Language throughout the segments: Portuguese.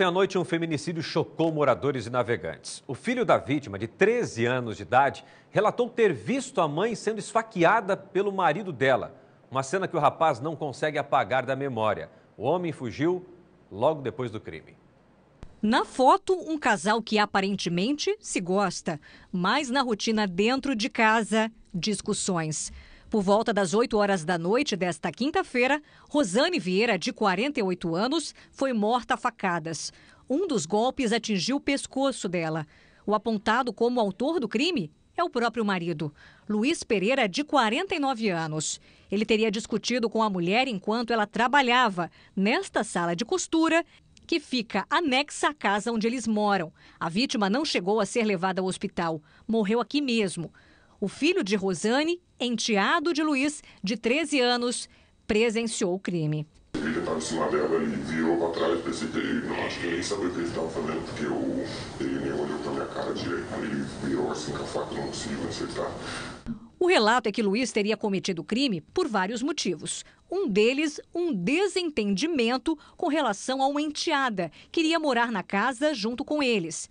Ontem à noite, um feminicídio chocou moradores e navegantes. O filho da vítima, de 13 anos de idade, relatou ter visto a mãe sendo esfaqueada pelo marido dela. Uma cena que o rapaz não consegue apagar da memória. O homem fugiu logo depois do crime. Na foto, um casal que aparentemente se gosta, mas na rotina dentro de casa, discussões. Por volta das 8 horas da noite desta quinta-feira, Rosane Vieira, de 48 anos, foi morta a facadas. Um dos golpes atingiu o pescoço dela. O apontado como autor do crime é o próprio marido, Luiz Pereira, de 49 anos. Ele teria discutido com a mulher enquanto ela trabalhava nesta sala de costura que fica anexa à casa onde eles moram. A vítima não chegou a ser levada ao hospital, morreu aqui mesmo. O filho de Rosane, enteado de Luiz, de 13 anos, presenciou o crime. Ele estava em cima dela e virou para trás, pensei que ele não acho que ele nem sabia o que ele estava fazendo, porque eu, ele nem olhou para minha cara direito. Ele virou assim com a faca, não conseguiu acertar. O relato é que Luiz teria cometido o crime por vários motivos. Um deles, um desentendimento com relação a uma enteada que iria morar na casa junto com eles.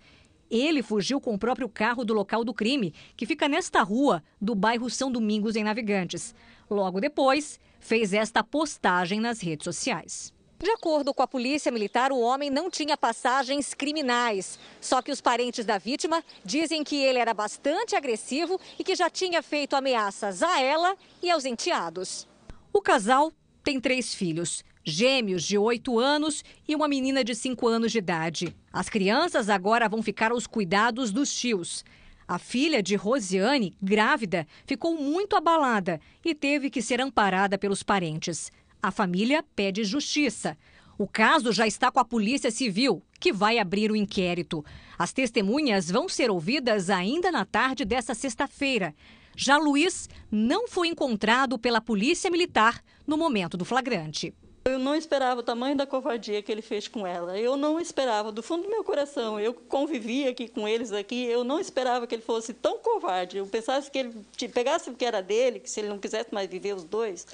Ele fugiu com o próprio carro do local do crime, que fica nesta rua do bairro São Domingos, em Navegantes. Logo depois, fez esta postagem nas redes sociais. De acordo com a polícia militar, o homem não tinha passagens criminais. Só que os parentes da vítima dizem que ele era bastante agressivo e que já tinha feito ameaças a ela e aos enteados. O casal tem três filhos gêmeos de 8 anos e uma menina de 5 anos de idade. As crianças agora vão ficar aos cuidados dos tios. A filha de Rosiane, grávida, ficou muito abalada e teve que ser amparada pelos parentes. A família pede justiça. O caso já está com a Polícia Civil, que vai abrir o inquérito. As testemunhas vão ser ouvidas ainda na tarde desta sexta-feira. Já Luiz não foi encontrado pela Polícia Militar no momento do flagrante. Eu não esperava o tamanho da covardia que ele fez com ela. Eu não esperava, do fundo do meu coração. Eu convivia aqui com eles aqui. Eu não esperava que ele fosse tão covarde. Eu pensasse que ele pegasse o que era dele, que se ele não quisesse mais viver os dois,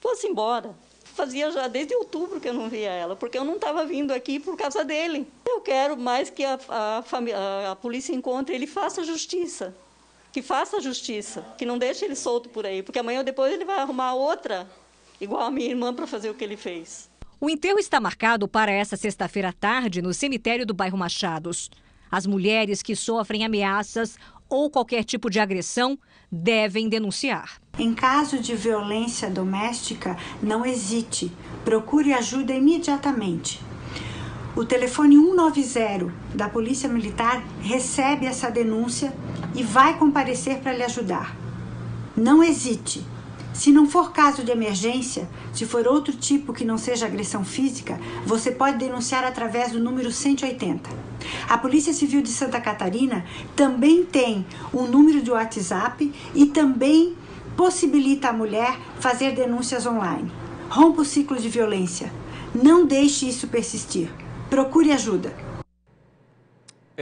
fosse embora. Fazia já desde outubro que eu não via ela, porque eu não estava vindo aqui por causa dele. Eu quero mais que a, a, a polícia encontre ele faça justiça. Que faça justiça, que não deixe ele solto por aí, porque amanhã ou depois ele vai arrumar outra igual a minha irmã, para fazer o que ele fez. O enterro está marcado para essa sexta-feira à tarde no cemitério do bairro Machados. As mulheres que sofrem ameaças ou qualquer tipo de agressão devem denunciar. Em caso de violência doméstica, não hesite. Procure ajuda imediatamente. O telefone 190 da Polícia Militar recebe essa denúncia e vai comparecer para lhe ajudar. Não hesite. Se não for caso de emergência, se for outro tipo que não seja agressão física, você pode denunciar através do número 180. A Polícia Civil de Santa Catarina também tem um número de WhatsApp e também possibilita a mulher fazer denúncias online. Rompa o ciclo de violência. Não deixe isso persistir. Procure ajuda.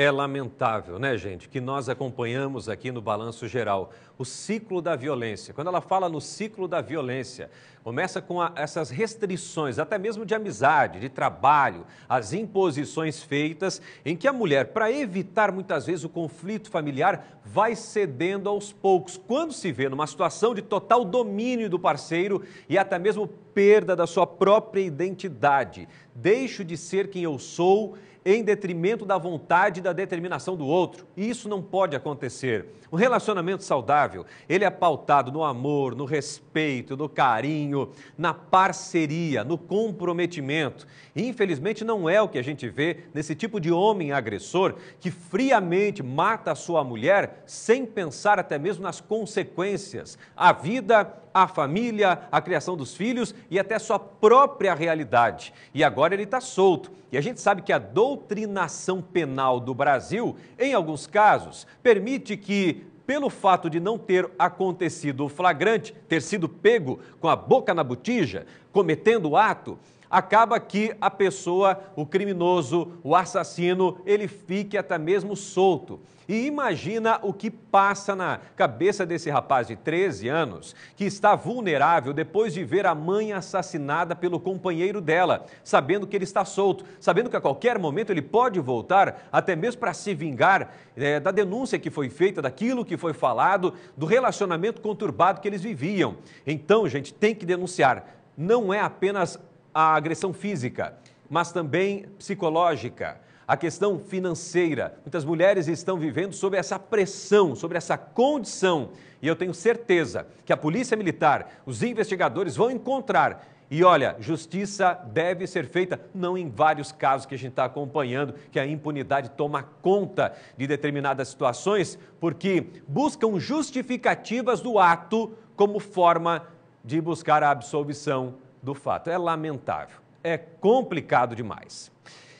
É lamentável, né, gente, que nós acompanhamos aqui no Balanço Geral o ciclo da violência. Quando ela fala no ciclo da violência, começa com a, essas restrições, até mesmo de amizade, de trabalho, as imposições feitas, em que a mulher, para evitar muitas vezes o conflito familiar, vai cedendo aos poucos. Quando se vê numa situação de total domínio do parceiro e até mesmo perda da sua própria identidade. Deixo de ser quem eu sou em detrimento da vontade e da determinação do outro. E isso não pode acontecer. Um relacionamento saudável, ele é pautado no amor, no respeito, no carinho, na parceria, no comprometimento. E, infelizmente não é o que a gente vê nesse tipo de homem agressor que friamente mata a sua mulher sem pensar até mesmo nas consequências. A vida, a família, a criação dos filhos e até sua própria realidade. E agora ele está solto. E a gente sabe que a doutrinação penal do Brasil, em alguns casos, permite que pelo fato de não ter acontecido o flagrante, ter sido pego com a boca na botija, cometendo o ato, acaba que a pessoa, o criminoso, o assassino, ele fique até mesmo solto. E imagina o que passa na cabeça desse rapaz de 13 anos, que está vulnerável depois de ver a mãe assassinada pelo companheiro dela, sabendo que ele está solto, sabendo que a qualquer momento ele pode voltar, até mesmo para se vingar é, da denúncia que foi feita, daquilo que foi falado, do relacionamento conturbado que eles viviam. Então, gente, tem que denunciar. Não é apenas a agressão física, mas também psicológica, a questão financeira. Muitas mulheres estão vivendo sob essa pressão, sobre essa condição. E eu tenho certeza que a Polícia Militar, os investigadores vão encontrar e olha, justiça deve ser feita, não em vários casos que a gente está acompanhando, que a impunidade toma conta de determinadas situações, porque buscam justificativas do ato como forma de buscar a absolvição do fato. É lamentável, é complicado demais.